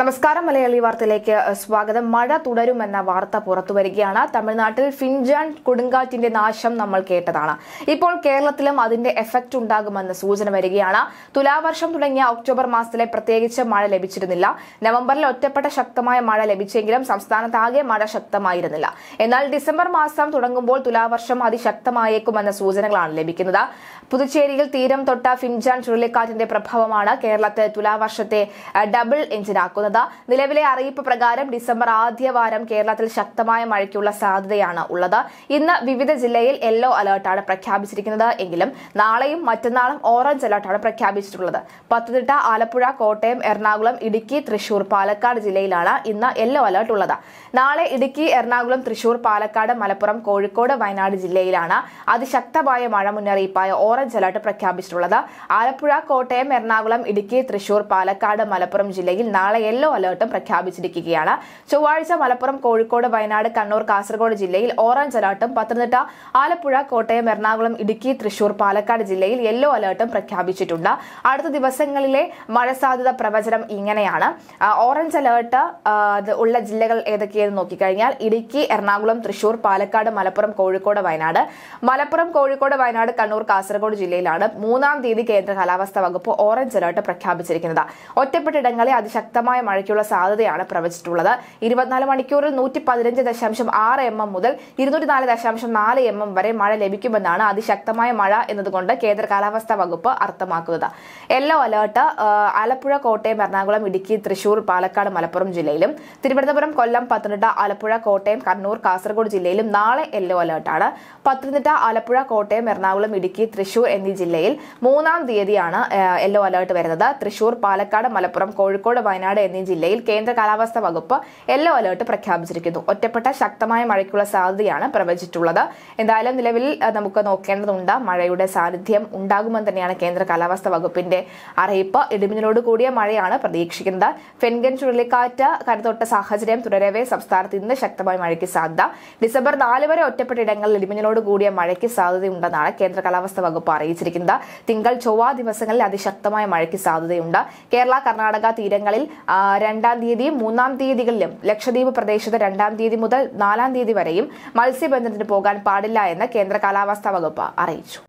നമസ്കാരം മലയാളി വാർത്തയിലേക്ക് സ്വാഗതം മഴ തുടരുമെന്ന വാർത്ത പുറത്തു വരികയാണ് തമിഴ്നാട്ടിൽ ഫിൻജാൻ കൊടുങ്കാറ്റിന്റെ നാശം നമ്മൾ കേട്ടതാണ് ഇപ്പോൾ കേരളത്തിലും അതിന്റെ എഫക്റ്റ് ഉണ്ടാകുമെന്ന സൂചന വരികയാണ് തുലാവർഷം തുടങ്ങിയ ഒക്ടോബർ മാസത്തിലെ പ്രത്യേകിച്ച് മഴ ലഭിച്ചിരുന്നില്ല നവംബറിൽ ഒറ്റപ്പെട്ട ശക്തമായ മഴ ലഭിച്ചെങ്കിലും സംസ്ഥാനത്താകെ മഴ ശക്തമായിരുന്നില്ല എന്നാൽ ഡിസംബർ മാസം തുടങ്ങുമ്പോൾ തുലാവർഷം അതിശക്തമായേക്കുമെന്ന സൂചനകളാണ് ലഭിക്കുന്നത് പുതുച്ചേരിയിൽ തീരം തൊട്ട ഫിൻജാൻ ചുഴലിക്കാറ്റിന്റെ പ്രഭാവമാണ് കേരളത്തെ തുലാവർഷത്തെ ഡബിൾ എഞ്ചിനാക്കുന്നത് നോക്കുന്നത് നിലവിലെ അറിയിപ്പ് പ്രകാരം ഡിസംബർ ആദ്യവാരം കേരളത്തിൽ ശക്തമായ മഴയ്ക്കുള്ള സാധ്യതയാണ് ഉള്ളത് ഇന്ന് വിവിധ ജില്ലയിൽ യെല്ലോ അലേർട്ടാണ് പ്രഖ്യാപിച്ചിരിക്കുന്നത് എങ്കിലും നാളെയും മറ്റന്നാളും ഓറഞ്ച് അലേർട്ടാണ് പ്രഖ്യാപിച്ചിട്ടുള്ളത് പത്തനംതിട്ട ആലപ്പുഴ കോട്ടയം എറണാകുളം ഇടുക്കി തൃശൂർ പാലക്കാട് ജില്ലയിലാണ് ഇന്ന് യെല്ലോ അലേർട്ട് ഉള്ളത് നാളെ ഇടുക്കി എറണാകുളം തൃശൂർ പാലക്കാട് മലപ്പുറം കോഴിക്കോട് വയനാട് ജില്ലയിലാണ് അതിശക്തമായ മഴ മുന്നറിയിപ്പായ ഓറഞ്ച് അലേർട്ട് പ്രഖ്യാപിച്ചിട്ടുള്ളത് ആലപ്പുഴ കോട്ടയം എറണാകുളം ഇടുക്കി തൃശൂർ പാലക്കാട് മലപ്പുറം ജില്ലയിൽ നാളെ യെല്ലോ അലേർട്ടും പ്രഖ്യാപിച്ചിരിക്കുകയാണ് ചൊവ്വാഴ്ച മലപ്പുറം കോഴിക്കോട് വയനാട് കണ്ണൂർ കാസർഗോഡ് ജില്ലയിൽ ഓറഞ്ച് അലേർട്ടും പത്തനംതിട്ട ആലപ്പുഴ കോട്ടയം എറണാകുളം ഇടുക്കി തൃശൂർ പാലക്കാട് ജില്ലയിൽ യെല്ലോ അലേർട്ടും പ്രഖ്യാപിച്ചിട്ടുണ്ട് അടുത്ത ദിവസങ്ങളിലെ മഴ സാധ്യത പ്രവചനം ഇങ്ങനെയാണ് ഓറഞ്ച് അലേർട്ട് ഉള്ള ജില്ലകൾ ഏതൊക്കെയെന്ന് നോക്കിക്കഴിഞ്ഞാൽ ഇടുക്കി എറണാകുളം തൃശൂർ പാലക്കാട് മലപ്പുറം കോഴിക്കോട് വയനാട് മലപ്പുറം കോഴിക്കോട് വയനാട് കണ്ണൂർ കാസർഗോഡ് ജില്ലയിലാണ് മൂന്നാം തീയതി കേന്ദ്ര കാലാവസ്ഥാ വകുപ്പ് ഓറഞ്ച് അലേർട്ട് പ്രഖ്യാപിച്ചിരിക്കുന്നത് ഒറ്റപ്പെട്ടിടങ്ങളെ അതിശക്തമായ മഴയ്ക്കുള്ള സാധ്യതയാണ് പ്രവചിച്ചിട്ടുള്ളത് ഇരുപത്തിനാല് മണിക്കൂറിൽ നൂറ്റി പതിനഞ്ച് ദശാംശം ആറ് എം എം മുതൽ ഇരുന്നൂറ്റി നാല് ദശാംശം നാല് എം എം വരെ മഴ ലഭിക്കുമെന്നാണ് അതിശക്തമായ മഴ എന്നതുകൊണ്ട് കേന്ദ്ര കാലാവസ്ഥാ വകുപ്പ് അർത്ഥമാക്കുന്നത് യെല്ലോ അലേർട്ട് ആലപ്പുഴ കോട്ടയം എറണാകുളം ഇടുക്കി തൃശൂർ പാലക്കാട് മലപ്പുറം ജില്ലയിലും തിരുവനന്തപുരം കൊല്ലം പത്തനംതിട്ട ആലപ്പുഴ കോട്ടയം കണ്ണൂർ കാസർഗോഡ് ജില്ലയിലും നാളെ യെല്ലോ അലേർട്ടാണ് പത്തനംതിട്ട ആലപ്പുഴ കോട്ടയം എറണാകുളം ഇടുക്കി തൃശൂർ എന്നീ ജില്ലയിൽ മൂന്നാം തീയതിയാണ് യെല്ലോ അലേർട്ട് വരുന്നത് തൃശൂർ പാലക്കാട് മലപ്പുറം കോഴിക്കോട് വയനാട് എന്നീ ജില്ലയിൽ കേന്ദ്ര കാലാവസ്ഥാ വകുപ്പ് യെല്ലോ അലേർട്ട് പ്രഖ്യാപിച്ചിരിക്കുന്നു ഒറ്റപ്പെട്ട ശക്തമായ മഴയ്ക്കുള്ള സാധ്യതയാണ് പ്രവചിച്ചിട്ടുള്ളത് എന്തായാലും നിലവിൽ നമുക്ക് നോക്കേണ്ടതുണ്ട് മഴയുടെ സാന്നിധ്യം ഉണ്ടാകുമെന്ന് തന്നെയാണ് കേന്ദ്ര കാലാവസ്ഥാ വകുപ്പിന്റെ അറിയിപ്പ് ഇടിമിന്നലോട് കൂടിയ മഴയാണ് പ്രതീക്ഷിക്കുന്നത് ഫെൻഗൻ ചുഴലിക്കാറ്റ് കരുതൊട്ട സാഹചര്യം തുടരവേ സംസ്ഥാനത്ത് ഇന്ന് ശക്തമായ മഴയ്ക്ക് സാധ്യത ഡിസംബർ നാല് വരെ ഒറ്റപ്പെട്ട ഇടങ്ങളിൽ ഇടിമിന്നലോട് കൂടിയ മഴയ്ക്ക് സാധ്യതയുണ്ടെന്നാണ് കേന്ദ്ര കാലാവസ്ഥാ വകുപ്പ് അറിയിച്ചിരിക്കുന്നത് തിങ്കൾ ചൊവ്വ ദിവസങ്ങളിൽ അതിശക്തമായ മഴയ്ക്ക് സാധ്യതയുണ്ട് കേരള കർണാടക തീരങ്ങളിൽ രണ്ടാം തീയതിയും മൂന്നാം തീയതികളിലും ലക്ഷദ്വീപ് പ്രദേശത്ത് രണ്ടാം തീയതി മുതൽ നാലാം തീയതി വരെയും മത്സ്യബന്ധനത്തിന് പോകാൻ പാടില്ല എന്ന് കേന്ദ്ര കാലാവസ്ഥാ വകുപ്പ് അറിയിച്ചു